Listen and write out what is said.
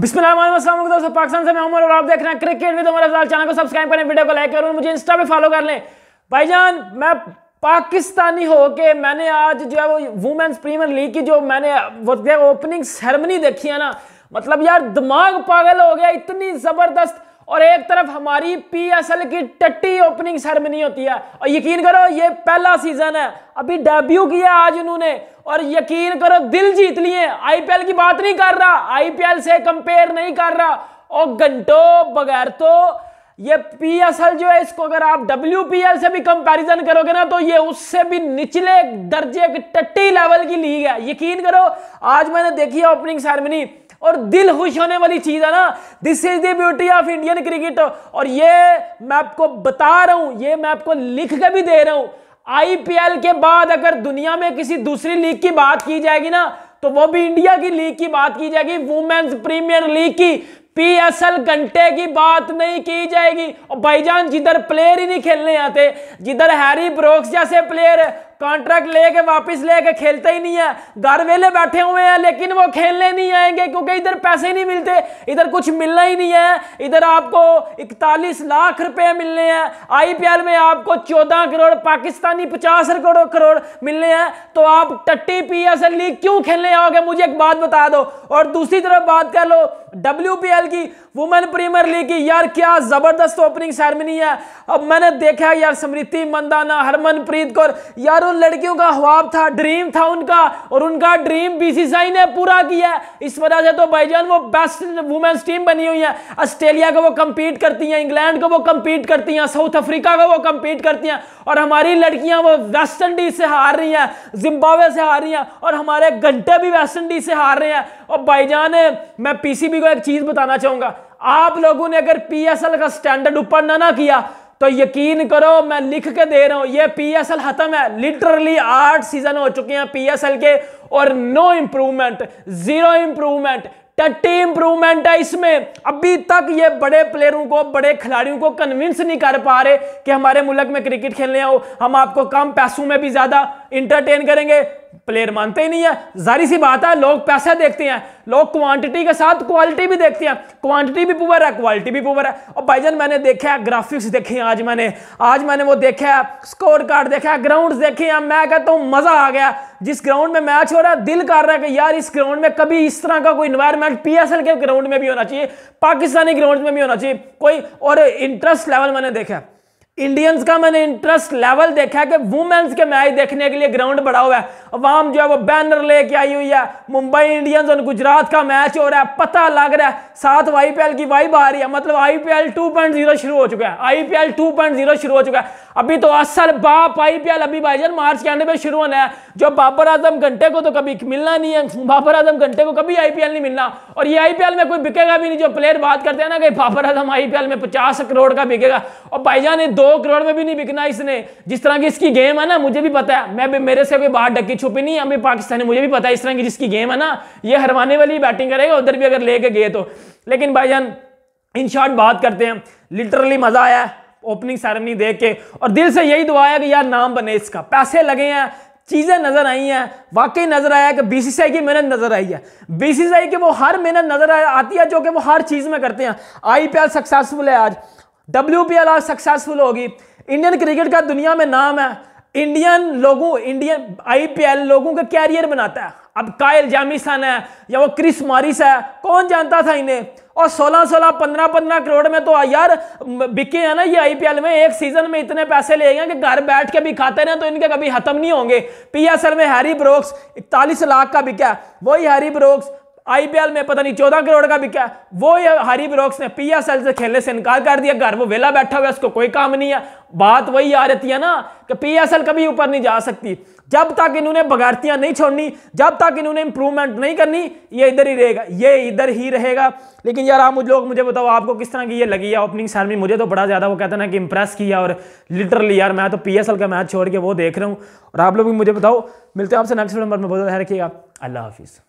बिस्मिल्लाह पाकिस्तान से मैं उमर और आप देख रहे हैं क्रिकेट विद चैनल को सब्सक्राइब करें वीडियो को लाइक करें और मुझे इंस्टा पे फॉलो कर लें भाईजान मैं पाकिस्तानी हो के मैंने आज जो है वो वुमेन्स प्रीमियर लीग की जो मैंने वो ओपनिंग सेरेमनी देखी है ना मतलब यार दिमाग पागल हो गया इतनी ज़बरदस्त और एक तरफ हमारी पीएसएल की टट्टी ओपनिंग सेरेमनी होती है और यकीन करो ये पहला सीजन है अभी डेब्यू किया आज उन्होंने और यकीन करो दिल जीत लिए आईपीएल की बात नहीं कर रहा आईपीएल से कंपेयर नहीं कर रहा और घंटों बगैर तो ये पीएसएल जो है इसको अगर आप डब्ल्यूपीएल से भी कंपैरिजन करोगे ना तो ये उससे भी निचले दर्जे की टट्टी लेवल की लीग है यकीन करो आज मैंने देखी है ओपनिंग सेरेमनी और दिल खुश होने वाली चीज है ना this is the beauty of Indian cricket और ये मैं आपको बता रहा हूं ये मैं आपको लिख के भी दे रहा हूं आईपीएल के बाद अगर दुनिया में किसी दूसरी लीग की बात की जाएगी ना तो वो भी इंडिया की लीग की बात की जाएगी वुमेन्स प्रीमियर लीग की पीएसएल घंटे की बात नहीं की जाएगी और भाईजान जिधर प्लेयर ही नहीं खेलने आते जिधर हैरी ब्रोक्स जैसे प्लेयर कॉन्ट्रैक्ट लेके वापस लेके खेलते ही नहीं है घर वेले बैठे हुए हैं लेकिन वो खेलने नहीं आएंगे क्योंकि इधर पैसे नहीं मिलते इधर कुछ मिलना ही नहीं है इधर आपको इकतालीस लाख रुपए मिलने हैं आईपीएल में आपको चौदह करोड़ पाकिस्तानी पचास करोड़ करोड़ मिलने हैं तो आप टट्टी पी लीग क्यों खेलने आओगे मुझे एक बात बता दो और दूसरी तरफ बात कर लो डब्ल्यू की वुमेन प्रीमियर लीग की यार क्या जबरदस्त ओपनिंग सेरेमनी है अब मैंने देखा यार स्मृति मंदाना हरमनप्रीत कौर यार उन लड़कियों का ख्वाब था ड्रीम था उनका और उनका ड्रीम बीसीसीआई ने पूरा किया इस वजह से तो भाईजान वो बेस्ट वुमेन्स टीम बनी हुई है ऑस्ट्रेलिया को वो कम्पीट करती हैं इंग्लैंड को वो कम्पीट करती हैं साउथ अफ्रीका को वो कम्पीट करती हैं और हमारी लड़कियाँ वो वेस्ट इंडीज से हार रही हैं जिम्बावे से हार रही हैं और हमारे घंटे भी वेस्ट इंडीज से हार रहे हैं और भाईजान मैं पीसीबी को एक चीज़ बताना चाहूँगा आप लोगों ने अगर पीएसएल का स्टैंडर्ड ऊपर ना ना किया तो यकीन करो मैं लिख के दे रहा हूं ये पीएसएल खत्म है लिटरली आठ सीजन हो चुके हैं पीएसएल के और नो इंप्रूवमेंट जीरो इंप्रूवमेंट टट्टी इंप्रूवमेंट है इसमें अभी तक ये बड़े प्लेयरों को बड़े खिलाड़ियों को कन्विंस नहीं कर पा रहे कि हमारे मुल्क में क्रिकेट खेलने आओ हम आपको कम पैसों में भी ज्यादा इंटरटेन करेंगे प्लेयर मानते ही नहीं है जारी सी बात है लोग पैसे देखते हैं लोग क्वांटिटी के साथ क्वालिटी भी देखते हैं क्वांटिटी भी पुअर है क्वालिटी भी पुअर है और भाईजन मैंने देखा है ग्राफिक्स देखे हैं आज मैंने आज मैंने वो देखा है स्कोर कार्ड देखा है ग्राउंड देखे हैं मैं कहता हूँ मजा आ गया जिस ग्राउंड में मैच हो रहा है दिल कर रहा है कि यार इस ग्राउंड में कभी इस तरह का कोई इन्वायरमेंट पीएसएल के ग्राउंड में भी होना चाहिए पाकिस्तानी ग्राउंड में भी होना चाहिए कोई और इंटरेस्ट लेवल मैंने देखा इंडियंस का मैंने इंटरेस्ट लेवल देखा है कि वुमेन्स के मैच देखने के लिए ग्राउंड बड़ा हुआ है अवाम जो है वो बैनर लेके आई हुई है मुंबई इंडियंस और गुजरात का मैच हो रहा है पता लग रहा है साथ आईपीएल की वाइब आ रही है मतलब आईपीएल 2.0 शुरू हो चुका है आईपीएल 2.0 शुरू हो चुका है अभी तो असल बाप आई पी एल अभी भाईजान मार्च के अंडे में शुरू होना है जो बाबर आजम घंटे को तो कभी मिलना नहीं है बाबर आजम घंटे को कभी आई पी एल नहीं मिलना और ये आई पी एल में कोई बिकेगा भी नहीं जो प्लेयर बात करते हैं ना कि Babar Azam I P L में पचास करोड़ का बिकेगा और भाईजान ये दो करोड़ में भी नहीं बिकना इसने जिस तरह की इसकी गेम है ना मुझे भी पता है मैं भी मेरे से कोई बाहर डक्की छुपी नहीं अभी पाकिस्तानी मुझे भी पता है इस तरह की जिसकी गेम है ना ये हरवाने वाली बैटिंग करेगा उधर भी अगर लेके गए तो लेकिन भाईजान इन शॉर्ट बात करते हैं लिटरली मज़ा आया ओपनिंग सेरेमनी देख के और दिल से यही दुआ है कि यार नाम बने इसका पैसे लगे हैं चीज़ें नज़र आई हैं वाकई नज़र आया कि बीसीसीआई की मेहनत नज़र आई है बीसीसीआई की वो हर मेहनत नज़र आती है जो कि वो हर चीज़ में करते हैं आईपीएल सक्सेसफुल है आज डब्ल्यू पी एल आज सक्सेसफुल होगी इंडियन क्रिकेट का दुनिया में नाम है इंडियन लोगों इंडियन आईपीएल लोगों का कैरियर बनाता है अब कायल जामिसन है या वो क्रिस मारिस है कौन जानता था इन्हें और 16 16 15 15 करोड़ में तो यार बिके हैं ना ये आईपीएल में एक सीजन में इतने पैसे ले गए कि घर बैठ के भी खाते रहे तो इनके कभी खत्म नहीं होंगे पीएसएल में हैरी ब्रोक्स इकतालीस लाख का बिका है वही हैरी ब्रोक्स आईपीएल में पता नहीं चौदह करोड़ का बिका वो हरी ब्रॉक्स ने पीएसएल से खेलने से इनकार कर दिया घर वो वेला बैठा हुआ उसको कोई काम नहीं है बात वही आ रहती है ना कि पीएसएल कभी ऊपर नहीं जा सकती जब तक इन्होंने बगारतियां नहीं छोड़नी जब तक इन्होंने इंप्रूवमेंट नहीं करनी ये इधर ही रहेगा ये इधर ही रहेगा लेकिन यार आप मुझे लोग मुझे बताओ आपको किस तरह की ये लगी है ओपनिंग सेरेमनी मुझे तो बड़ा ज़्यादा वो कहते ना कि इंप्रेस किया और लिटरली यार मैं तो पी का मैच छोड़ के वो देख रहा हूँ और आप लोग भी मुझे बताओ मिलते हैं आपसे नेक्स्ट नंबर में बहुत ख्याल रखिएगा अल्लाह हाफिज़